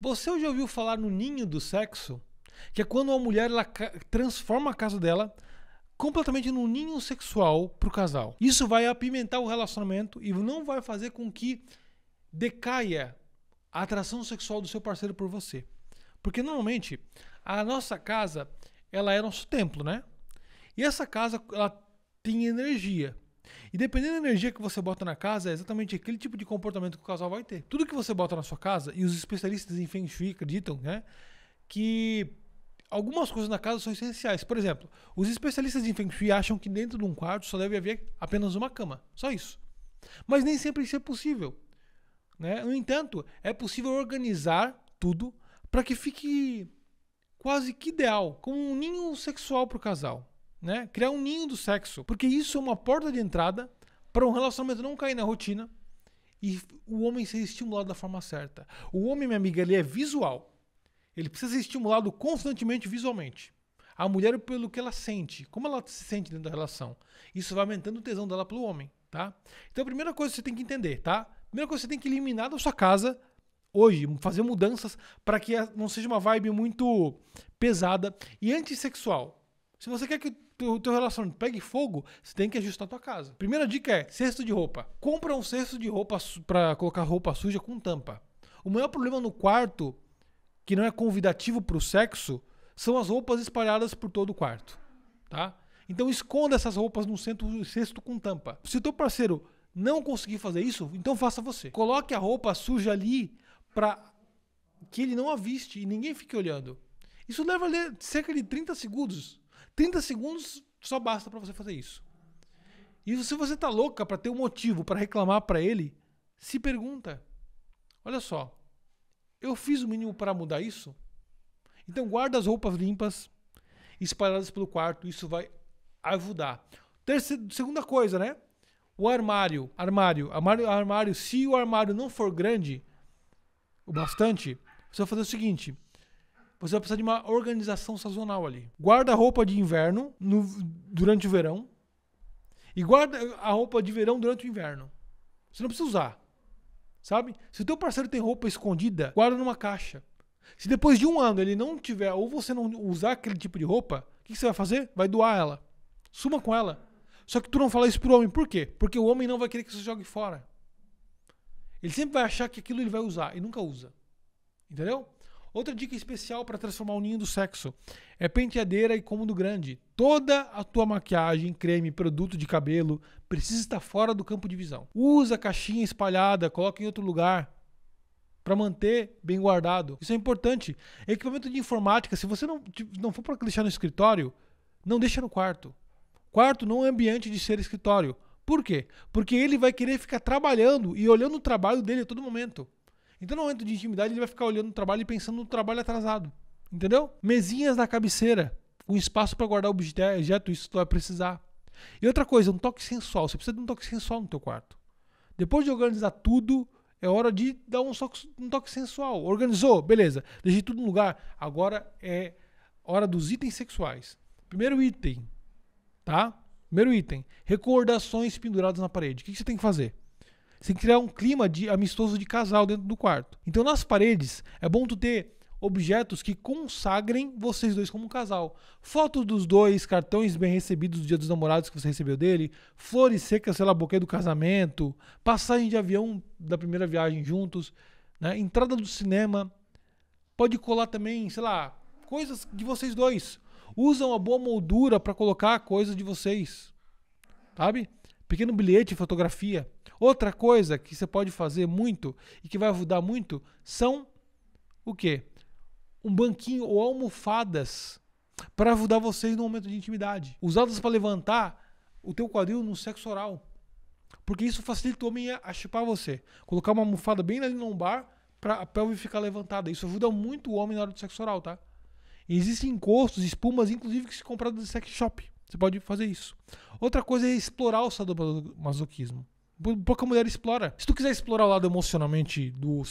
Você já ouviu falar no ninho do sexo? Que é quando a mulher ela transforma a casa dela completamente num ninho sexual para o casal. Isso vai apimentar o relacionamento e não vai fazer com que decaia a atração sexual do seu parceiro por você. Porque normalmente a nossa casa, ela é nosso templo, né? E essa casa, ela tem energia. E dependendo da energia que você bota na casa, é exatamente aquele tipo de comportamento que o casal vai ter. Tudo que você bota na sua casa, e os especialistas em Feng Shui acreditam, né? Que algumas coisas na casa são essenciais. Por exemplo, os especialistas em Feng Shui acham que dentro de um quarto só deve haver apenas uma cama. Só isso. Mas nem sempre isso é possível. Né? No entanto, é possível organizar tudo para que fique quase que ideal, como um ninho sexual para o casal né? Criar um ninho do sexo, porque isso é uma porta de entrada para um relacionamento não cair na rotina e o homem ser estimulado da forma certa. O homem, minha amiga, ele é visual. Ele precisa ser estimulado constantemente visualmente. A mulher pelo que ela sente, como ela se sente dentro da relação. Isso vai aumentando o tesão dela pelo homem, tá? Então a primeira coisa que você tem que entender, tá? A primeira coisa que você tem que eliminar da sua casa hoje, fazer mudanças para que não seja uma vibe muito pesada e antissexual. Se você quer que teu, teu relacionamento pegue fogo, você tem que ajustar a tua casa. Primeira dica é cesto de roupa. Compra um cesto de roupa para colocar roupa suja com tampa. O maior problema no quarto, que não é convidativo para o sexo, são as roupas espalhadas por todo o quarto, tá? Então esconda essas roupas num centro, cesto com tampa. Se o teu parceiro não conseguir fazer isso, então faça você. Coloque a roupa suja ali para que ele não aviste e ninguém fique olhando. Isso leva cerca de 30 segundos. 30 segundos só basta para você fazer isso. E se você tá louca para ter um motivo para reclamar para ele, se pergunta: olha só, eu fiz o mínimo para mudar isso? Então guarda as roupas limpas, espalhadas pelo quarto, isso vai ajudar. Terceira, segunda coisa, né? O armário, armário, armário, armário. Se o armário não for grande o bastante, você vai fazer o seguinte: você vai precisar de uma organização sazonal ali. Guarda roupa de inverno no, durante o verão e guarda a roupa de verão durante o inverno. Você não precisa usar, sabe? Se o teu parceiro tem roupa escondida, guarda numa caixa. Se depois de um ano ele não tiver ou você não usar aquele tipo de roupa, o que, que você vai fazer? Vai doar ela. Suma com ela. Só que tu não fala isso pro homem. Por quê? Porque o homem não vai querer que você jogue fora. Ele sempre vai achar que aquilo ele vai usar e nunca usa. Entendeu? Outra dica especial para transformar o ninho do sexo é penteadeira e cômodo grande. Toda a tua maquiagem, creme, produto de cabelo precisa estar fora do campo de visão. Usa a caixinha espalhada, coloca em outro lugar para manter bem guardado. Isso é importante. Equipamento de informática, se você não, não for para deixar no escritório, não deixa no quarto. Quarto não é ambiente de ser escritório. Por quê? Porque ele vai querer ficar trabalhando e olhando o trabalho dele a todo momento. Então, no momento de intimidade, ele vai ficar olhando o trabalho e pensando no trabalho atrasado. Entendeu? Mesinhas na cabeceira, um espaço para guardar objetos, objeto, isso tu vai precisar. E outra coisa, um toque sensual. Você precisa de um toque sensual no teu quarto. Depois de organizar tudo, é hora de dar um toque, um toque sensual. Organizou, beleza. Deixei tudo no lugar. Agora é hora dos itens sexuais. Primeiro item, tá? Primeiro item, recordações penduradas na parede. O que você tem que fazer? Você tem que criar um clima de amistoso de casal dentro do quarto. Então nas paredes é bom tu ter objetos que consagrem vocês dois como um casal. Fotos dos dois, cartões bem recebidos do dia dos namorados que você recebeu dele, flores secas, sei lá, buquê do casamento, passagem de avião da primeira viagem juntos, né? entrada do cinema. Pode colar também, sei lá, coisas de vocês dois. Usa uma boa moldura para colocar coisas de vocês. Sabe? Pequeno bilhete, fotografia. Outra coisa que você pode fazer muito e que vai ajudar muito são o quê? Um banquinho ou almofadas para ajudar vocês no momento de intimidade. Usadas para levantar o teu quadril no sexo oral. Porque isso facilita o homem a chupar você. Colocar uma almofada bem ali no lombar para a pelve ficar levantada. Isso ajuda muito o homem na hora do sexo oral, tá? E existem encostos, espumas, inclusive que se compraram do sex shop. Você pode fazer isso. Outra coisa é explorar o sadomasoquismo. Pouca mulher explora. Se tu quiser explorar o lado emocionalmente do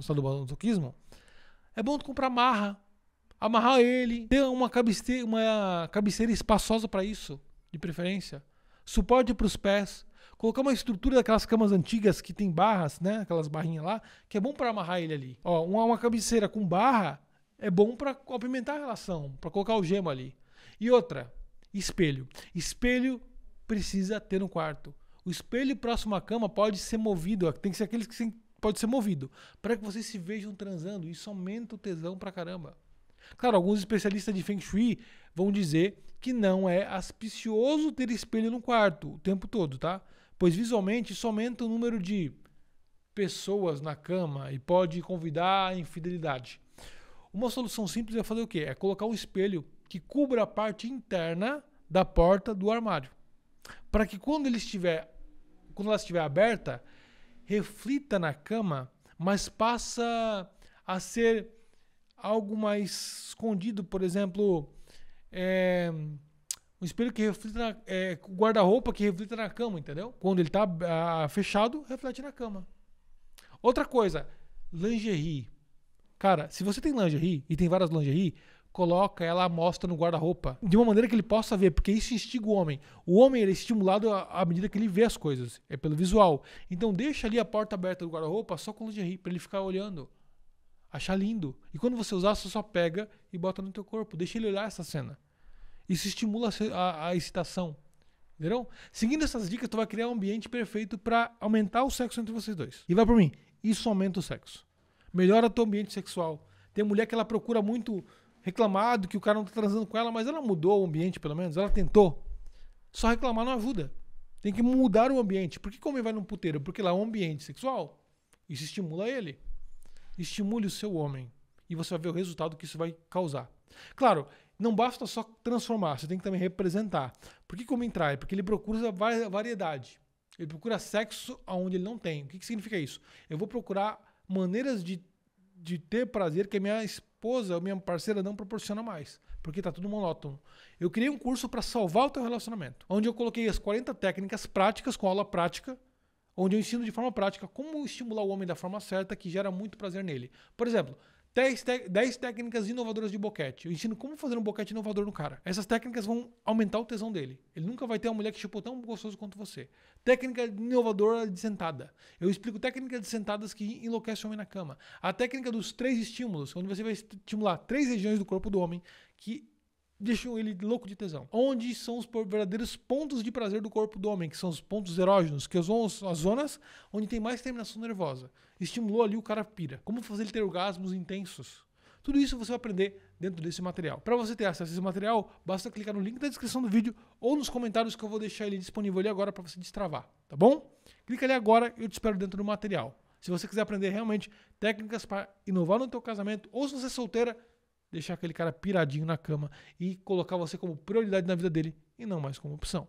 sadomasoquismo, é bom tu comprar marra. Amarrar ele, ter uma cabeceira, uma cabeceira espaçosa para isso, de preferência. Suporte para os pés. Colocar uma estrutura daquelas camas antigas que tem barras, né? Aquelas barrinhas lá, que é bom para amarrar ele ali. Ó, uma, uma cabeceira com barra é bom para complementar a relação, para colocar o gema ali. E outra, espelho. Espelho precisa ter no quarto. O espelho próximo à cama pode ser movido, tem que ser aqueles que pode ser movido, para que vocês se vejam transando. Isso aumenta o tesão pra caramba. Claro, alguns especialistas de Feng Shui vão dizer que não é auspicioso ter espelho no quarto o tempo todo, tá? Pois visualmente isso aumenta o número de pessoas na cama e pode convidar a infidelidade. Uma solução simples é fazer o quê? É colocar um espelho que cubra a parte interna da porta do armário. Para que quando ele estiver quando ela estiver aberta, reflita na cama, mas passa a ser algo mais escondido, por exemplo, é, um espelho que reflita, é, guarda-roupa que reflita na cama, entendeu? Quando ele está ah, fechado, reflete na cama. Outra coisa, lingerie. Cara, se você tem lingerie, e tem várias lingerie, coloca ela à mostra no guarda-roupa, de uma maneira que ele possa ver, porque isso instiga o homem. O homem é estimulado à medida que ele vê as coisas, é pelo visual. Então deixa ali a porta aberta do guarda-roupa só com lingerie, para ele ficar olhando, achar lindo. E quando você usar, você só pega e bota no teu corpo, deixa ele olhar essa cena. Isso estimula a, a excitação. Entenderam? Seguindo essas dicas, tu vai criar um ambiente perfeito para aumentar o sexo entre vocês dois. E vai por mim, isso aumenta o sexo. Melhora o teu ambiente sexual. Tem mulher que ela procura muito reclamado que o cara não tá transando com ela, mas ela mudou o ambiente, pelo menos, ela tentou. Só reclamar não ajuda. Tem que mudar o ambiente. Por que o homem vai num puteiro? Porque lá é um ambiente sexual. Isso estimula ele. Estimule o seu homem. E você vai ver o resultado que isso vai causar. Claro, não basta só transformar, você tem que também representar. Por que, o homem trai? Porque ele procura variedade. Ele procura sexo onde ele não tem. O que, que significa isso? Eu vou procurar maneiras de, de ter prazer que a minha esposa ou minha parceira não proporciona mais, porque está tudo monótono. Eu criei um curso para salvar o teu relacionamento, onde eu coloquei as 40 técnicas práticas com aula prática, onde eu ensino de forma prática como estimular o homem da forma certa que gera muito prazer nele. Por exemplo, 10, 10 técnicas inovadoras de boquete. Eu ensino como fazer um boquete inovador no cara. Essas técnicas vão aumentar o tesão dele. Ele nunca vai ter uma mulher que chupou tão gostoso quanto você. Técnica inovadora de sentada. Eu explico técnicas de sentadas que enlouquecem o homem na cama. A técnica dos três estímulos, onde você vai estimular três regiões do corpo do homem que deixam ele louco de tesão. Onde são os verdadeiros pontos de prazer do corpo do homem, que são os pontos erógenos, que são as zonas onde tem mais terminação nervosa. Estimulou ali o cara pira. Como fazer ele ter orgasmos intensos. Tudo isso você vai aprender dentro desse material. Para você ter acesso a esse material, basta clicar no link da descrição do vídeo ou nos comentários que eu vou deixar ele disponível ali agora para você destravar, tá bom? Clica ali agora e eu te espero dentro do material. Se você quiser aprender realmente técnicas para inovar no teu casamento ou se você é solteira, deixar aquele cara piradinho na cama e colocar você como prioridade na vida dele e não mais como opção.